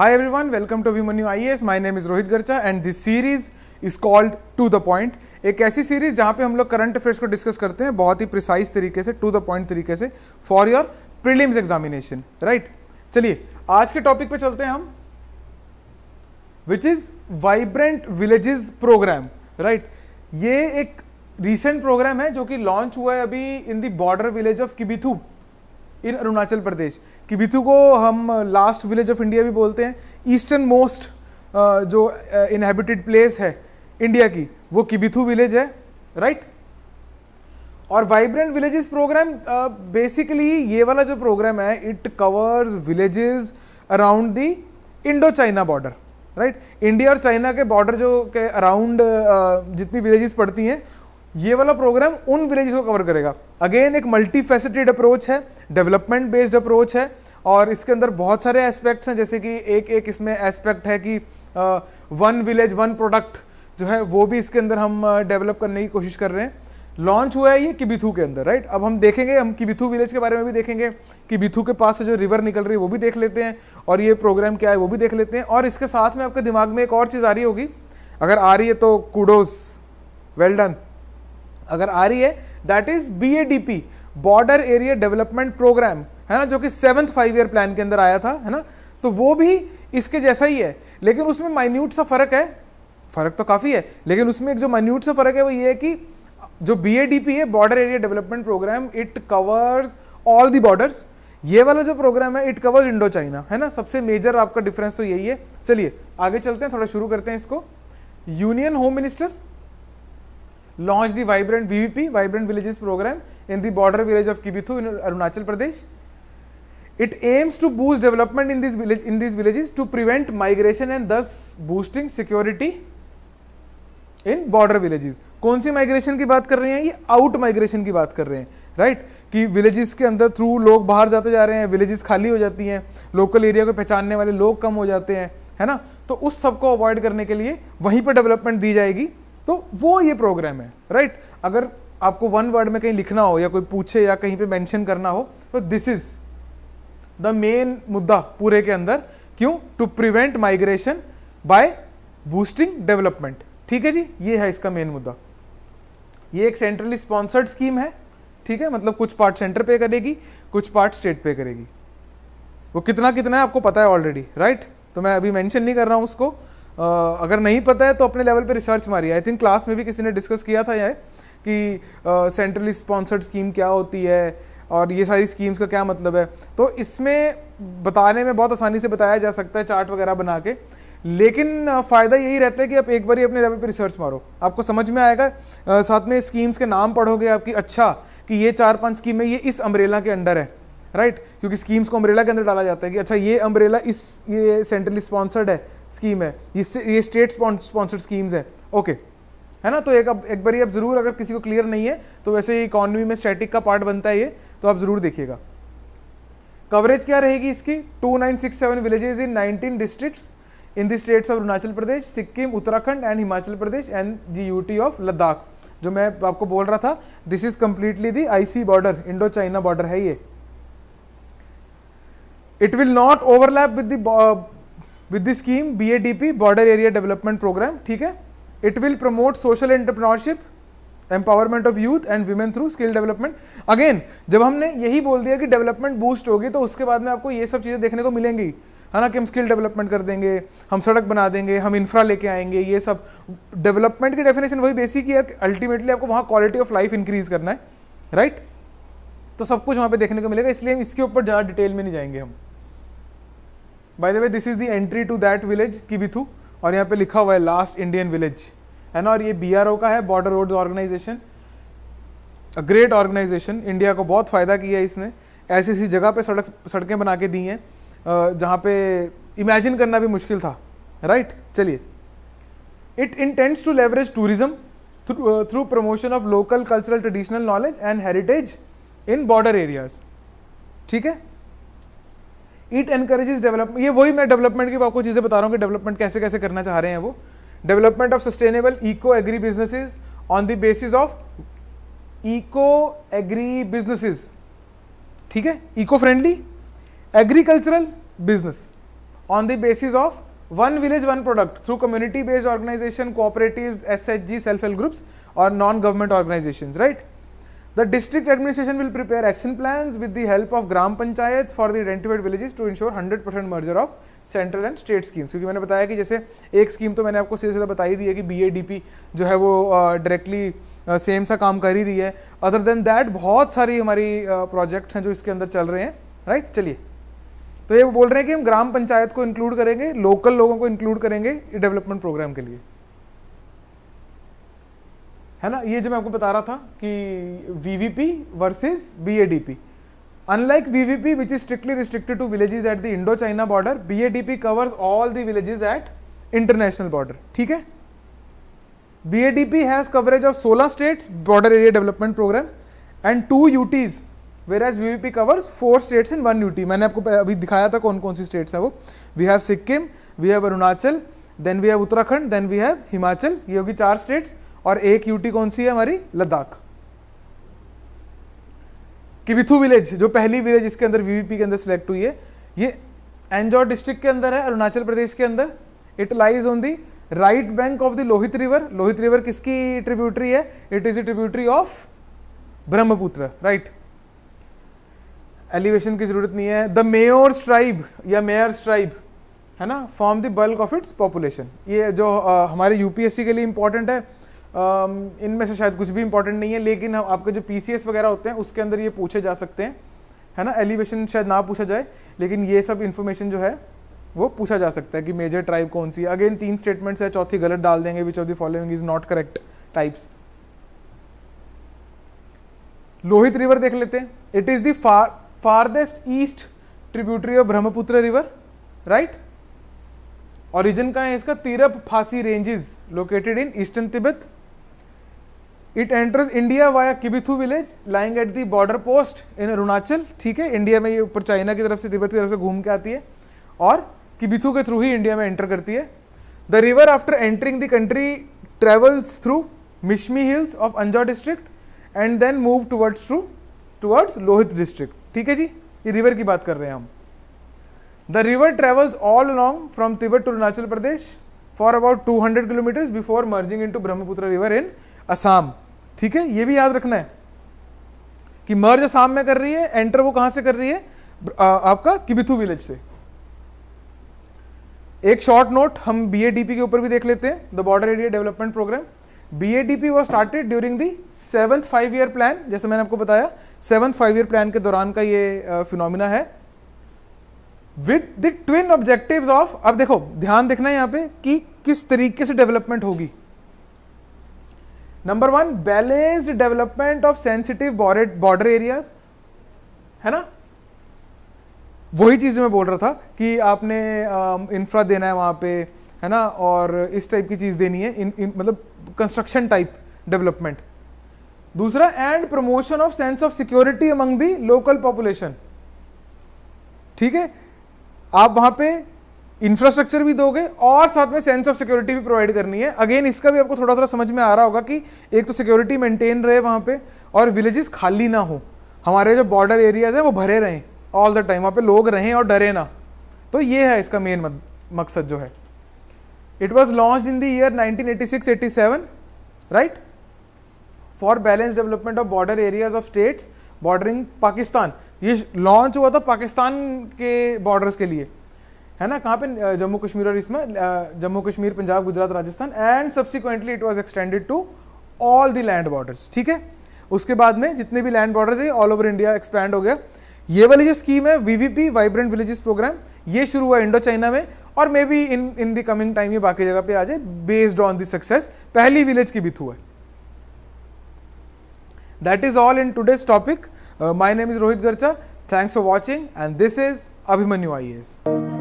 Welcome to Abhimanyu I S my name is Rohit Garcha and this series is called to the point एक ऐसी series जहां पे हम लोग करंट अफेयर्स को डिस्कस करते हैं बहुत ही प्रिसाइज तरीके से टू द पॉइंट तरीके से for your prelims examination right चलिए आज के टॉपिक पे चलते हैं हम which is vibrant villages programme right ये एक रिसेंट प्रोग्राम है जो कि लॉन्च हुआ है अभी इन दॉर्डर border village of Kibithu in Arunachal Pradesh Bithu को हम लास्ट विलेज ऑफ इंडिया भी बोलते हैं ईस्टर्न मोस्ट जो इनहेबिटेड प्लेस है इंडिया की वो किबिथु विलेज है राइट right? और वाइब्रेंट विलेजेस प्रोग्राम बेसिकली ये वाला जो प्रोग्राम है it covers villages around the Indo China border right India और चाइना के बॉर्डर जो के अराउंड uh, जितनी विलेजेस पड़ती हैं ये वाला प्रोग्राम उन विलेजेस को कवर करेगा अगेन एक मल्टी फैसेटेड अप्रोच है डेवलपमेंट बेस्ड अप्रोच है और इसके अंदर बहुत सारे एस्पेक्ट्स हैं जैसे कि एक एक इसमें एस्पेक्ट है कि वन विलेज वन प्रोडक्ट जो है वो भी इसके अंदर हम डेवलप करने की कोशिश कर रहे हैं लॉन्च हुआ है ये किबिथू के अंदर राइट अब हम देखेंगे हम किबिथू विलेज के बारे में भी देखेंगे किबिथू के पास से जो रिवर निकल रही है वो भी देख लेते हैं और ये प्रोग्राम क्या है वो भी देख लेते हैं और इसके साथ में आपके दिमाग में एक और चीज़ आ रही होगी अगर आ रही है तो कूडोज वेल डन अगर आ रही है that is B border area development programme है ना जो कि सेवंथ फाइव ईयर प्लान के अंदर आया था है ना तो वो भी इसके जैसा ही है लेकिन उसमें माइन्यूट सा फर्क है फर्क तो काफ़ी है लेकिन उसमें एक जो माइन्यूट सा फर्क है वो ये है कि जो बी है border area development programme it covers all the borders ये वाला जो प्रोग्राम है इट कवर्स इंडो चाइना है ना सबसे मेजर आपका डिफरेंस तो यही है चलिए आगे चलते हैं थोड़ा शुरू करते हैं इसको union home minister launched the vibrant VVP, Vibrant Villages program in the border village of Kibithu in Arunachal Pradesh. It aims to boost development in these, village, in these villages to prevent migration and thus boosting security in border villages कौन सी migration की बात कर रहे हैं ये out migration की बात कर रहे हैं राइट right? कि विलेजेस के अंदर थ्रू लोग बाहर जाते जा रहे हैं विलेजेस खाली हो जाती हैं लोकल एरिया को पहचानने वाले लोग कम हो जाते हैं है ना तो उस सब को अवॉइड करने के लिए वहीं पर डेवलपमेंट दी जाएगी तो वो ये प्रोग्राम है राइट right? अगर आपको वन वर्ड में कहीं लिखना हो या कोई पूछे या कहीं पे मेंशन करना हो तो दिस इज द मेन मुद्दा पूरे के अंदर क्यों to prevent migration by boosting development ठीक है जी ये है इसका मेन मुद्दा ये एक सेंट्रली स्पॉन्सर्ड स्कीम है ठीक है मतलब कुछ पार्ट सेंटर पे करेगी कुछ पार्ट स्टेट पे करेगी वो कितना कितना है आपको पता है ऑलरेडी राइट right? तो मैं अभी मेंशन नहीं कर रहा हूं उसको अगर नहीं पता है तो अपने लेवल पे रिसर्च मारी आई थिंक क्लास में भी किसी ने डिस्कस किया था यह कि सेंट्रली स्पॉन्सर्ड स्कीम क्या होती है और ये सारी स्कीम्स का क्या मतलब है तो इसमें बताने में बहुत आसानी से बताया जा सकता है चार्ट वगैरह बना के लेकिन फ़ायदा यही रहता है कि आप एक बार ही अपने लेवल पर रिसर्च मारो आपको समझ में आएगा साथ में स्कीम्स के नाम पढ़ोगे आपकी अच्छा कि ये चार पांच स्कीमें ये इस अम्ब्रेला के अंडर है राइट क्योंकि स्कीम्स को अम्ब्रेला के अंदर डाला जाता है कि अच्छा ये अम्ब्रेला इस ये सेंट्रली स्पॉन्सर्ड है स्कीम है ये ये स्टेट स्पॉन्सर्ड स्कीम्स हैं ओके है ना तो एक अब एक बारी अब ज़रूर अगर किसी को क्लियर नहीं है तो वैसे ही इकॉनमी में स्टैटिक का पार्ट बनता है ये तो आप ज़रूर देखिएगा कवरेज क्या रहेगी इसकी two nine six seven villages in nineteen district in the states of Arunachal Pradesh Sikkim Uttarakhand and Himachal Pradesh and the UT of Ladakh जो मैं आपको बोल रहा था this is completely the IC border Indo China border है ये it will not overlap with the with scheme B A D P border area development programme ठीक है it will promote social entrepreneurship empowerment of youth and women through skill development again जब हमने यही बोल दिया कि डेवलपमेंट बूस्ट होगी तो उसके बाद में आपको ये सब चीज़ें देखने को मिलेंगी है ना कि हम स्किल डेवलपमेंट कर देंगे हम सड़क बना देंगे हम इंफ्रा लेके आएंगे ये सब डेवलपमेंट की डेफिनेशन वही बेसिक है अल्टीमेटली आपको वहाँ क्वालिटी ऑफ लाइफ इंक्रीज करना है राइट right? तो सब कुछ वहाँ पे देखने को मिलेगा इसलिए हम इसके ऊपर ज़्यादा डिटेल में नहीं जाएंगे हम by the way this is the entry to that village Kibithu और यहाँ पे लिखा हुआ है लास्ट इंडियन विलेज है ना और ये बी का है border roads organisation a great organisation India को बहुत फ़ायदा किया है इसने ऐसी ऐसी जगह पे सड़क सड़कें बना के दी हैं जहाँ पे इमेजिन करना भी मुश्किल था राइट चलिए it intends to leverage tourism through promotion of local cultural traditional knowledge and heritage in border areas ठीक है इट एनकरेजेस डेवलपमेंट ये वही मैं डेवलपमेंट की आपको चीज़ें बता रहा हूँ कि डेवलपमेंट कैसे कैसे करना चाह रहे हैं वो development of sustainable eco agri businesses on the basis of eco agri businesses ठीक है eco friendly agricultural business on the basis of one village one product through community based organisation cooperatives S H G self help groups और non government organisation right The district administration will prepare action plans with the help of Gram Panchayats for the identified villages to ensure 100% merger of central and state schemes क्योंकि मैंने बताया कि जैसे एक scheme तो मैंने आपको सीधे सीधा बताई दी है कि बी जो है वो डायरेक्टली सेम सा काम कर ही रही है अदर देन दैट बहुत सारी हमारी प्रोजेक्ट्स हैं जो इसके अंदर चल रहे हैं राइट चलिए तो ये बोल रहे हैं कि हम ग्राम पंचायत को इंक्लूड करेंगे लोकल लोगों को इंक्लूड करेंगे डेवलपमेंट प्रोग्राम के लिए है ना ये जो मैं आपको बता रहा था कि VVP versus BADP unlike VVP which is strictly restricted to villages at the Indo China border BADP covers all the villages at international border ठीक है बीएडीपी हैज कवरेज ऑफ सोलह states border area development programme and two UTs whereas VVP covers four states in one UT मैंने आपको अभी दिखाया था कौन कौन सी स्टेट्स हैं वो we have Sikkim we have Arunachal then we have Uttarakhand then we have Himachal ये होगी चार स्टेट्स और एक यूटी कौन सी है हमारी लद्दाख किबिथू विलेज जो पहली विलेज इसके अंदर वीवीपी के अंदर सिलेक्ट हुई है ये एंजॉर डिस्ट्रिक्ट के अंदर है अरुणाचल प्रदेश के अंदर it lies on the right bank of the Lohit river Lohit river किसकी ट्रिब्यूटरी है it is a tributary of Brahmaputra right elevation की जरूरत नहीं है द मेयर ट्राइब या मेयर ट्राइब है ना form the bulk of its population ये जो आ, हमारे यूपीएससी के लिए इंपॉर्टेंट है इनमें से शायद कुछ भी इंपॉर्टेंट नहीं है लेकिन आपके जो पी वगैरह होते हैं उसके अंदर ये पूछे जा सकते हैं है ना एलिवेशन शायद ना पूछा जाए लेकिन ये सब इन्फॉर्मेशन जो है वो पूछा जा सकता है कि मेजर ट्राइब कौन सी अगेन तीन स्टेटमेंट्स है चौथी गलत डाल देंगे which of the following is not correct types Lohit river देख लेते हैं इट इज दस्ट farthest east tributary of Brahmaputra river right origin का है इसका Tirap Phansi ranges located in eastern Tibet it enters India via Kibithu village lying at the border post in Arunachal ठीक है India में ये ऊपर चाइना की तरफ से तिब्बत की तरफ से घूम के आती है और किबिथू के थ्रू ही इंडिया में एंटर करती है the river after entering the country travels through Mishmi hills of Anjaw district and then move towards through towards Lohit district ठीक है जी ये रिवर की बात कर रहे हैं हम the river travels all along from Tibet to Arunachal Pradesh for about two hundred kilometres before merging in to Brahmaputra river in Assam ठीक है ये भी याद रखना है कि मर्ज साम में कर रही है एंटर वो कहां से कर रही है आ, आपका किबिथू विलेज से एक शॉर्ट नोट हम बीएडीपी के ऊपर भी देख लेते हैं the border area development programme BADP was started during the seventh five year plan जैसे मैंने आपको बताया सेवंथ फाइव ईयर प्लान के दौरान का ये फिनोमिना है with the twin objectives of अब देखो ध्यान देखना है यहां पे कि किस तरीके से डेवलपमेंट होगी number one balanced development of sensitive border areas है ना वही चीज़ मैं बोल रहा था कि आपने इंफ्रा देना है वहां पे है ना और इस टाइप की चीज़ देनी है इन, इन मतलब कंस्ट्रक्शन टाइप डेवलपमेंट दूसरा and promotion of sense of security among the local population ठीक है आप वहां पे इंफ्रास्ट्रक्चर भी दोगे और साथ में सेंस ऑफ सिक्योरिटी भी प्रोवाइड करनी है अगेन इसका भी आपको थोड़ा थोड़ा समझ में आ रहा होगा कि एक तो सिक्योरिटी मेंटेन रहे वहाँ पे और विलेजेस खाली ना हो हमारे जो बॉर्डर एरियाज हैं वो भरे रहें ऑल द टाइम वहाँ पे लोग रहें और डरे ना तो ये है इसका मेन मकसद जो है it was launch in the year nineteen eighty right for balance development of border areas of states bordering Pakistan ये लॉन्च हुआ था पाकिस्तान के बॉर्डर्स के लिए है ना कहाँ पे जम्मू कश्मीर और इसमें Jammu Kashmir Punjab Gujarat Rajasthan and subsequently it was extended to all the land borders ठीक है उसके बाद में जितने भी लैंड बॉर्डर्स है ऑल ओवर इंडिया एक्सपैंड हो गया ये वाली जो स्कीम है वीवीपी वाइब्रेंट विलेजेस प्रोग्राम ये शुरू हुआ इंडो चाइना में और maybe in in the coming time ये बाकी जगह पे आ जाए बेस्ड ऑन दी सक्सेस पहली विलेज की भी थ्रू है that is all in today's topic my name is Rohit Garcha thanks for watching and this is Abhimanyu I S